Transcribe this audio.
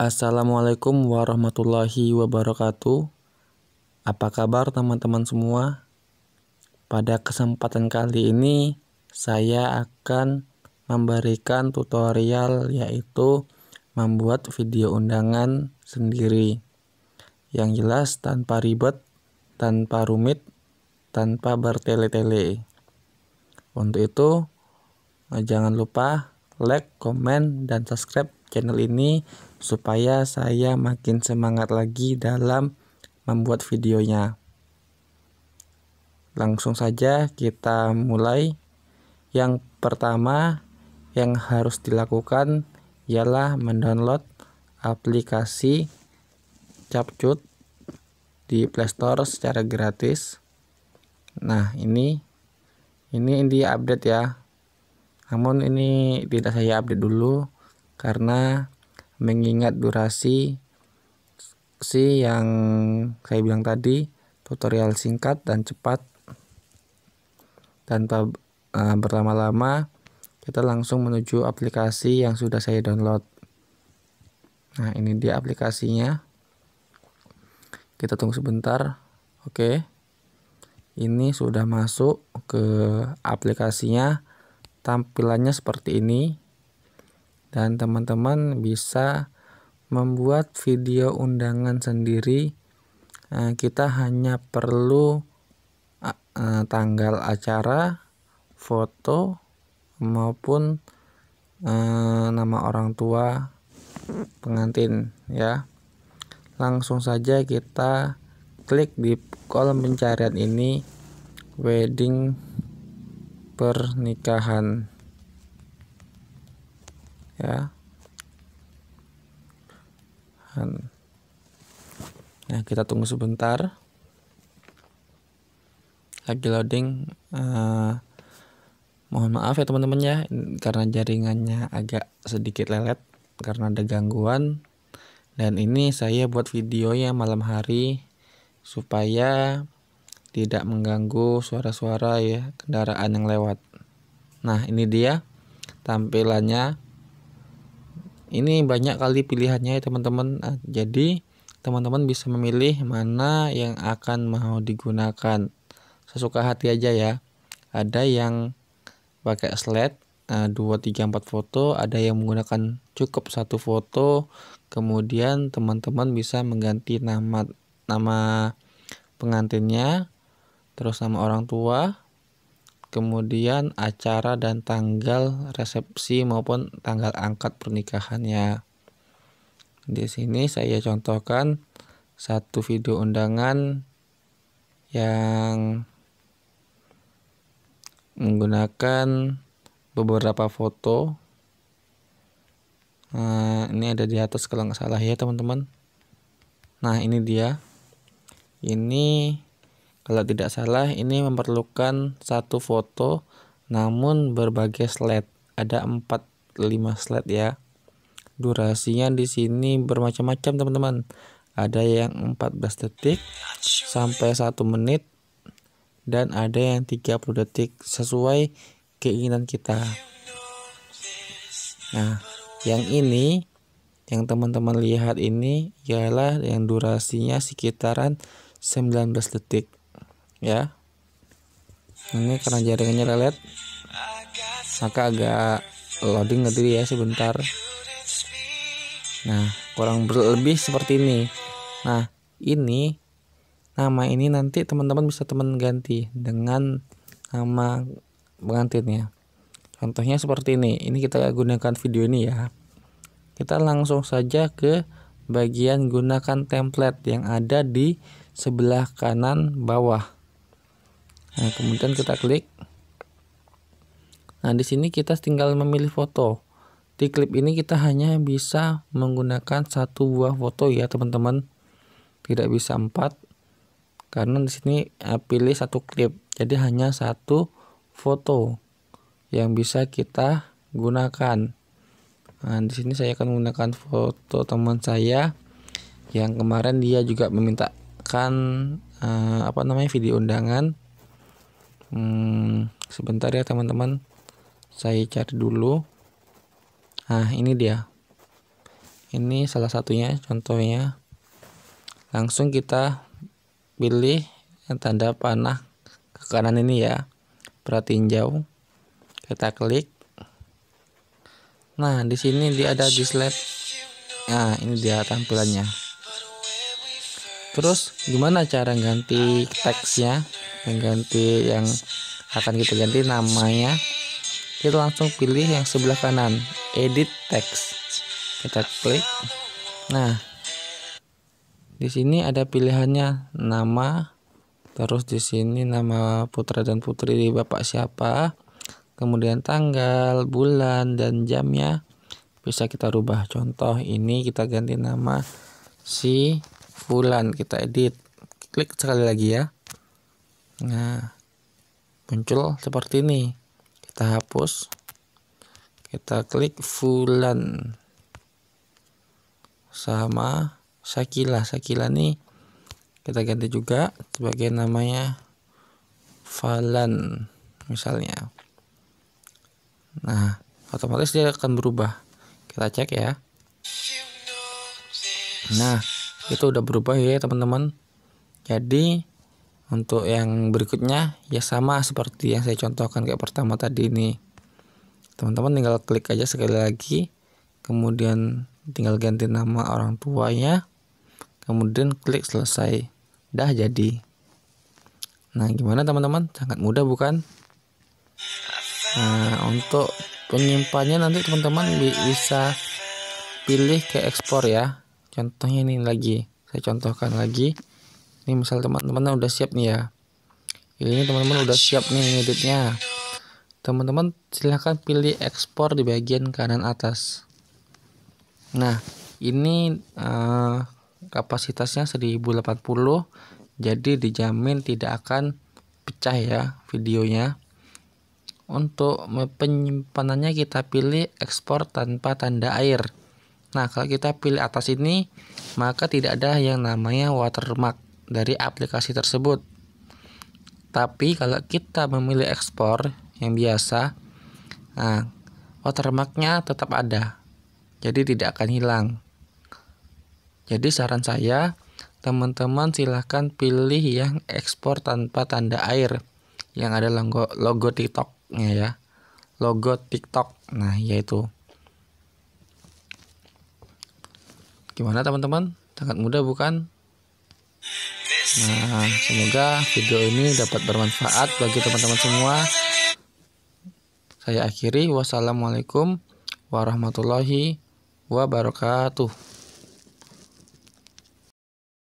Assalamualaikum warahmatullahi wabarakatuh. Apa kabar teman-teman semua? Pada kesempatan kali ini saya akan memberikan tutorial yaitu membuat video undangan sendiri. Yang jelas tanpa ribet, tanpa rumit, tanpa bertele-tele. Untuk itu, jangan lupa like, comment, dan subscribe channel ini supaya saya makin semangat lagi dalam membuat videonya. Langsung saja kita mulai. Yang pertama yang harus dilakukan ialah mendownload aplikasi Capcut di Playstore secara gratis. Nah, ini ini di update ya. Namun ini tidak saya update dulu karena mengingat durasi si yang saya bilang tadi tutorial singkat dan cepat tanpa uh, berlama-lama kita langsung menuju aplikasi yang sudah saya download nah ini dia aplikasinya kita tunggu sebentar oke ini sudah masuk ke aplikasinya tampilannya seperti ini dan teman-teman bisa membuat video undangan sendiri eh, kita hanya perlu eh, tanggal acara foto maupun eh, nama orang tua pengantin ya langsung saja kita klik di kolom pencarian ini wedding pernikahan ya Han. Nah, kita tunggu sebentar. Lagi loading. Uh, mohon maaf ya teman-teman ya, karena jaringannya agak sedikit lelet karena ada gangguan. Dan ini saya buat videonya malam hari supaya tidak mengganggu suara-suara ya kendaraan yang lewat. Nah, ini dia tampilannya ini banyak kali pilihannya ya teman-teman nah, jadi teman-teman bisa memilih mana yang akan mau digunakan sesuka hati aja ya ada yang pakai slide 2, nah, tiga empat foto ada yang menggunakan cukup satu foto kemudian teman-teman bisa mengganti nama nama pengantinnya terus nama orang tua kemudian acara dan tanggal resepsi maupun tanggal angkat pernikahannya. Di sini saya contohkan satu video undangan yang menggunakan beberapa foto. Nah, ini ada di atas kalau nggak salah ya teman-teman. Nah ini dia. Ini kalau tidak salah ini memerlukan satu foto namun berbagai slide. Ada 4 5 slide ya. Durasinya di sini bermacam-macam teman-teman. Ada yang 14 detik sampai 1 menit dan ada yang 30 detik sesuai keinginan kita. Nah, yang ini yang teman-teman lihat ini ialah yang durasinya sekitaran 19 detik ya ini karena jaringannya lelet maka agak loading ngediri ya sebentar nah kurang lebih seperti ini nah ini nama ini nanti teman-teman bisa teman ganti dengan nama pengantinnya contohnya seperti ini ini kita gunakan video ini ya kita langsung saja ke bagian gunakan template yang ada di sebelah kanan bawah Nah, kemudian kita klik. Nah, di sini kita tinggal memilih foto. Di klip ini kita hanya bisa menggunakan satu buah foto ya, teman-teman. Tidak bisa empat. Karena di sini eh, pilih satu klip. Jadi hanya satu foto yang bisa kita gunakan. Nah, di sini saya akan menggunakan foto teman saya yang kemarin dia juga memintakan uh, apa namanya video undangan Hmm, sebentar ya teman-teman. Saya cari dulu. Nah, ini dia. Ini salah satunya contohnya. Langsung kita pilih tanda panah ke kanan ini ya. Berarti jauh. Kita klik. Nah, di sini dia ada di slide. Nah, ini dia tampilannya. Terus gimana cara ganti teksnya? yang ganti yang akan kita ganti namanya kita langsung pilih yang sebelah kanan edit text kita klik nah di sini ada pilihannya nama terus di sini nama putra dan putri di bapak siapa kemudian tanggal bulan dan jamnya bisa kita rubah contoh ini kita ganti nama si bulan kita edit klik sekali lagi ya Nah, muncul seperti ini. Kita hapus. Kita klik Fulan sama Sakila. Sakila nih kita ganti juga sebagai namanya Falan misalnya. Nah, otomatis dia akan berubah. Kita cek ya. Nah, itu udah berubah ya, teman-teman. Jadi untuk yang berikutnya ya sama seperti yang saya contohkan kayak pertama tadi ini. Teman-teman tinggal klik aja sekali lagi. Kemudian tinggal ganti nama orang tuanya. Kemudian klik selesai. Dah jadi. Nah, gimana teman-teman? Sangat mudah bukan? Nah, untuk penyimpannya nanti teman-teman bisa pilih ke ekspor ya. Contohnya ini lagi. Saya contohkan lagi ini misal teman-teman udah siap nih ya ini teman-teman udah siap nih editnya. teman-teman silahkan pilih ekspor di bagian kanan atas nah ini uh, kapasitasnya 1080 jadi dijamin tidak akan pecah ya videonya untuk penyimpanannya kita pilih ekspor tanpa tanda air nah kalau kita pilih atas ini maka tidak ada yang namanya watermark dari aplikasi tersebut. Tapi kalau kita memilih ekspor yang biasa, nah, watermarknya tetap ada, jadi tidak akan hilang. Jadi saran saya, teman-teman silahkan pilih yang ekspor tanpa tanda air, yang ada logo, logo TikToknya ya, logo TikTok. Nah, yaitu. Gimana teman-teman? Sangat mudah bukan? Nah, semoga video ini dapat bermanfaat bagi teman-teman semua. Saya akhiri, wassalamualaikum warahmatullahi wabarakatuh.